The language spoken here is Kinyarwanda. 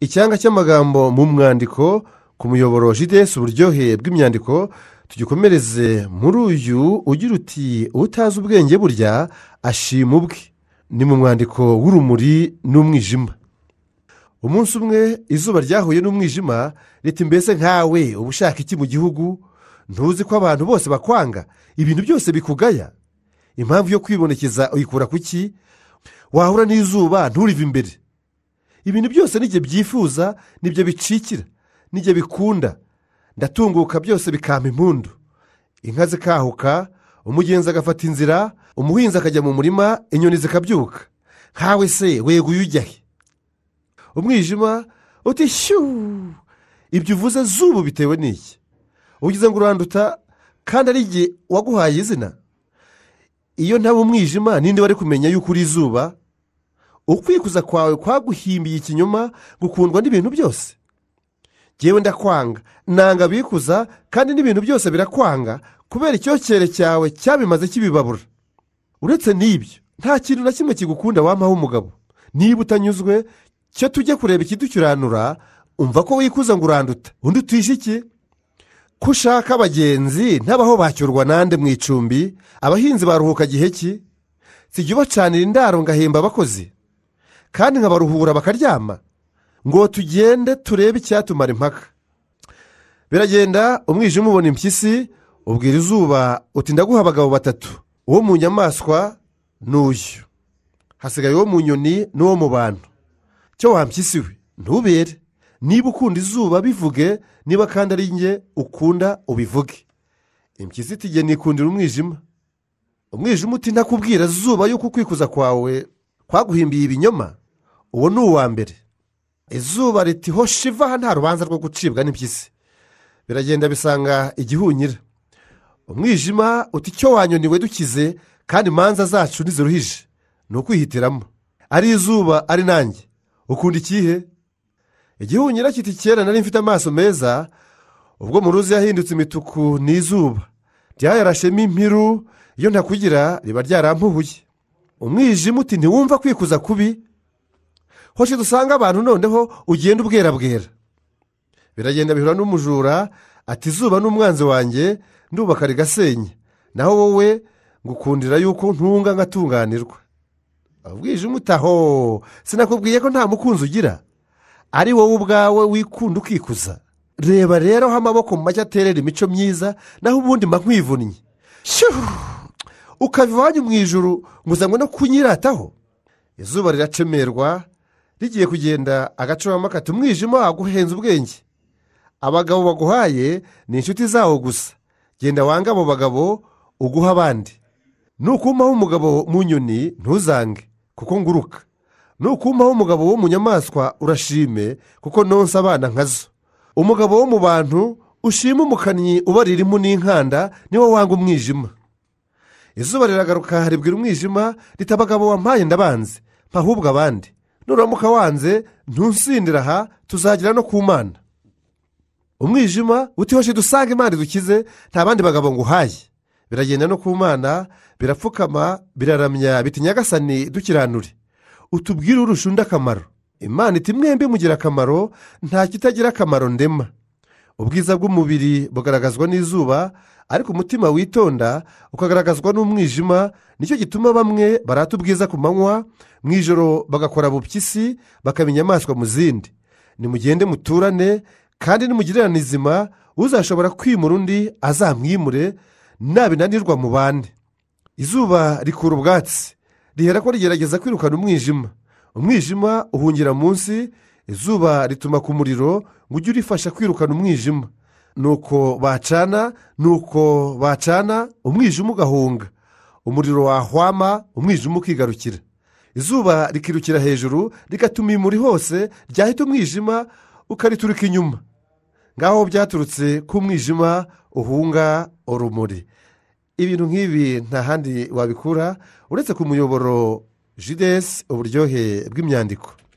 icyanga cy'amagambo mu mwandiko ku muyoboro jidesi uburyohe bw'imyandiko tugikomereze muri uyu ugira uti utazi ubwenge burya ashima ubwe ni mu mwandiko w'urumuri n'umwijima umunsi umwe izuba ryahuye n'umwijima leta mbese nkawe uba ushaka iki mu gihugu ntuzi ko abantu bose bakwanga ibintu byose bikugaya impamvu yo kwibonekeza uyikura ku ki wahura n'izuba nturive imbere ibintu byose n'igihe byifuza nibyo bicikira n'igihe bikunda ndatunguka byose bikampa impundu inka zikahuka umugenzi agafata inzira umuhinzi akajya mu murima inyoni zikabyuka nkawe se wego uyu umwijima uti shyuuu ibyo uvuze zubu bitewe n'iki ugize ngo uranduta kandi ari igihe waguhaye izina iyo ntaba umwijima ninde wari kumenya yuko uri izuba ukwikuza kwawe kwaguhimbiye ikinyoma gukundwa n'ibintu byose ngewe ndakwanga nanga bikuza kandi n'ibintu byose birakwanga kubera icyokere cyawe cyabimaze kibibabura uretse n'ibyo nta kintu na kimwe kigukunda wampaho umugabo niba utanyuzwe cyo tujye kureba ikiducuranura umva ko wikuza ngo uranduta undi utishe iki ko ushaka abagenzi ntabaho bacyurwa nande mu icumbi abahinzi baruhuka gihe ki sijya ubacanira indaro ngo ahemba abakozi kandi nkabaruhura bakaryama ngo tugende turebe icyatumara impaka biragenda umwijima ubona impyisi ubwira izuba uti ndaguha abagabo batatu uwo mu nyamaswa n'uyu hasigaye uwo mu nyoni n'uwo mu bantu cyo wampyisi we ntubere niba ukunda izuba bivuge niba kandi ari njye ukunda ubivuge impyisi itigera nikundira umwijima umwijima uti ndakubwira zuba yuko ukwikuza kwawe kwaguhimbiye ibinyoma uwo ni uwa mbere izuba ritiho shiva nta rubanza rwo gucibwa n'iby'isi biragenda bisanga igihunyira umwijima uti icyo wanyoniwe dukize kandi imanza zacu ntiziruhije ni ukwihitiramo ari izuba ari nanjye ukunda ikihe igihunyira kiti kera nari mfite amaso meza ubwo mu ruzi yahindutse imituku ni izuba ryayarashemo impiru iyo ntakugira riba ryarampuhuye umwijima uti ntiwumva kwikuza kubi hoshi dusanga abantu noneho ugenda ubwera bwera biragenda bihura n'umujura ati izuba n'umwanzi wanjye ndubaka rigasenya naho wowe ngukundira yuko ntunga nkatunganirwa ubwijima utaho sinakubwiye ko nta mukunzi ugira ari wowe ubwawe wikunda ukikuza reba rero aho amaboko mu mashyi aterera imico myiza naho ubundi mba nkwivunnye ukava iwanyu mu ijoro ngo uzanwe no kunyirataho izuba riracemerwa rigiye kugenda agacuramo kati umwijima waguhenze ubwenge abagabo baguhaye ni inshuti zawo gusa genda wange abo bagabo uguha abandi nukumaho umugabo mu nyoni ntuzange kuko nguruka nukumaho umugabo wo mu nyamaswa urashime kuko nonsa abana nkazo umugabo wo mu bantu ushima umukannyi ubarira imu n'inkanda niwo wanga umwijima izuba riragaruka haribwira umwijima riti abagabo wampaye ndabanze mpahe abandi nuramuka wanze ntusindira aha tuzagera no ku mana umwijima utihoshe dusanga imana idukize nta bandi bagabo ngo uhaye biragenda no ku mana birapfukama biraramya biti nyagasani dukiranure utubwire urushunda akamaro imana iti mwembi mugira akamaro nta kitagira akamaro ndema ubwiza bw'umubiri bugaragazwa n'izuba ariko umutima witonda ukagaragazwa n'umwijima nicyo gituma bamwe barata ubwiza ku manywa mu ijoro bagakora bupyisi bakaba inyamaswa mu zindi nimugende muturane kandi nimugirirane izima uzashobora kwimura undi azamwimure ntabinanirwa mu bande izuba rikura ubwatsi rihera ko rigerageza kwirukana umwijima umwijima uhungira munsi izuba rituma ku muriro ngo ujye urifasha kwirukana umwijima nuko bacana nuko bacana umwijima ugahunga umuriro wahwama umwijima ukigarukira izuba rikirukira hejuru rigatuma imuri hose ryahita umwijima ukariturika inyuma ngaho byaturutse ko umwijima uhunga urumuri ibintu nk'ibi nta handi wabikura uretse ku muyoboro jidesi uburyohe bw'imyandiko